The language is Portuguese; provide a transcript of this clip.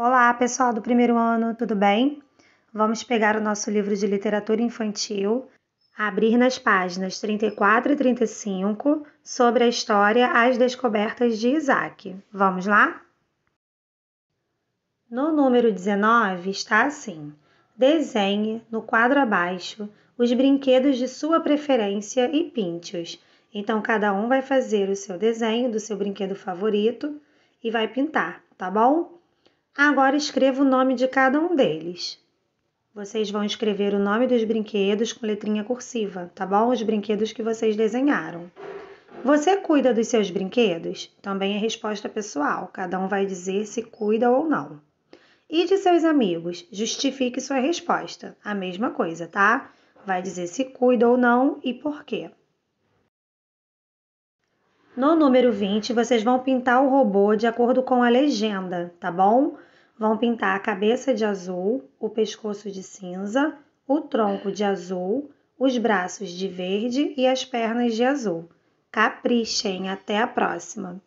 Olá, pessoal do primeiro ano, tudo bem? Vamos pegar o nosso livro de literatura infantil, abrir nas páginas 34 e 35 sobre a história As Descobertas de Isaac. Vamos lá? No número 19 está assim: desenhe no quadro abaixo os brinquedos de sua preferência e pinte-os. Então, cada um vai fazer o seu desenho do seu brinquedo favorito e vai pintar, tá bom? Agora escreva o nome de cada um deles. Vocês vão escrever o nome dos brinquedos com letrinha cursiva, tá bom? Os brinquedos que vocês desenharam. Você cuida dos seus brinquedos? Também é resposta pessoal, cada um vai dizer se cuida ou não. E de seus amigos? Justifique sua resposta. A mesma coisa, tá? Vai dizer se cuida ou não e por quê. No número 20, vocês vão pintar o robô de acordo com a legenda, tá bom? Vão pintar a cabeça de azul, o pescoço de cinza, o tronco de azul, os braços de verde e as pernas de azul. Caprichem! Até a próxima!